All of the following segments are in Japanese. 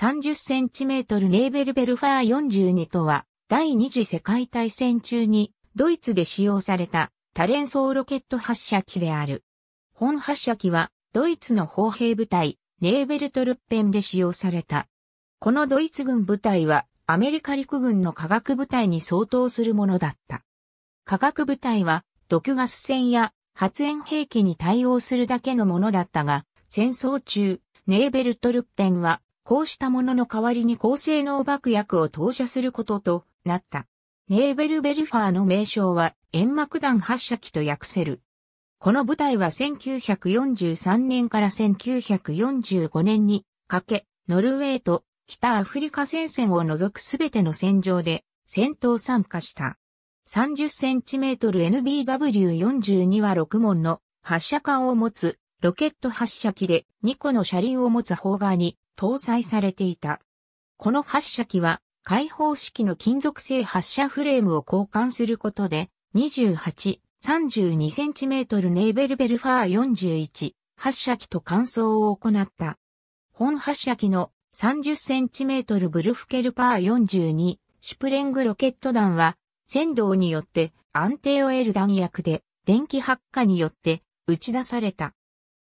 30cm ネーベルベルファー42とは、第二次世界大戦中にドイツで使用された多連装ロケット発射機である。本発射機はドイツの砲兵部隊ネーベルトルッペンで使用された。このドイツ軍部隊はアメリカ陸軍の科学部隊に相当するものだった。科学部隊は毒ガス戦や発煙兵器に対応するだけのものだったが、戦争中、ネーベルトルッペンはこうしたものの代わりに高性能爆薬を投射することとなった。ネーベルベルファーの名称は煙幕弾発射機と訳せる。この部隊は1943年から1945年にかけ、ノルウェーと北アフリカ戦線を除くすべての戦場で戦闘参加した。30センチメートル NBW42 は6門の発射管を持つロケット発射機で2個の車輪を持つ砲側に搭載されていた。この発射機は開放式の金属製発射フレームを交換することで28、32cm ネーベルベルファー41発射機と換装を行った。本発射機の 30cm ブルフケルパー42シュプレングロケット弾は先導によって安定を得る弾薬で電気発火によって打ち出された。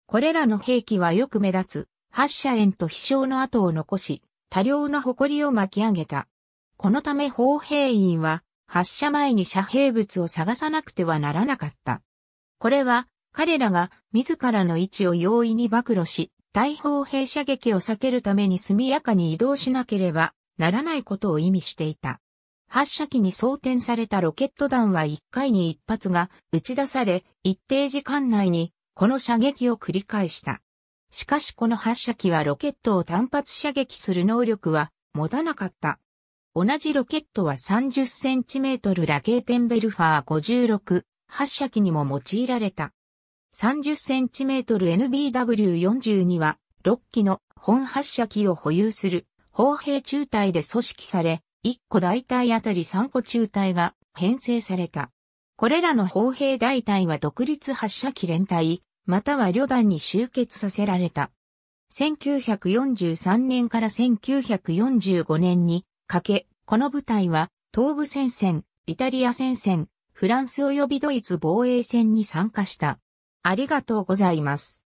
これらの兵器はよく目立つ、発射円と飛翔の跡を残し、多量の誇りを巻き上げた。このため砲兵員は、発射前に遮蔽物を探さなくてはならなかった。これは、彼らが自らの位置を容易に暴露し、大砲兵射撃を避けるために速やかに移動しなければならないことを意味していた。発射機に装填されたロケット弾は1回に1発が打ち出され、一定時間内にこの射撃を繰り返した。しかしこの発射機はロケットを単発射撃する能力は持たなかった。同じロケットは 30cm ラケーテンベルファー56発射機にも用いられた。30cm NBW42 は6機の本発射機を保有する砲兵中隊で組織され、1個大隊あたり3個中隊が編成された。これらの砲兵大隊は独立発射機連隊、または旅団に集結させられた。1943年から1945年にかけ、この部隊は東部戦線、イタリア戦線、フランス及びドイツ防衛戦に参加した。ありがとうございます。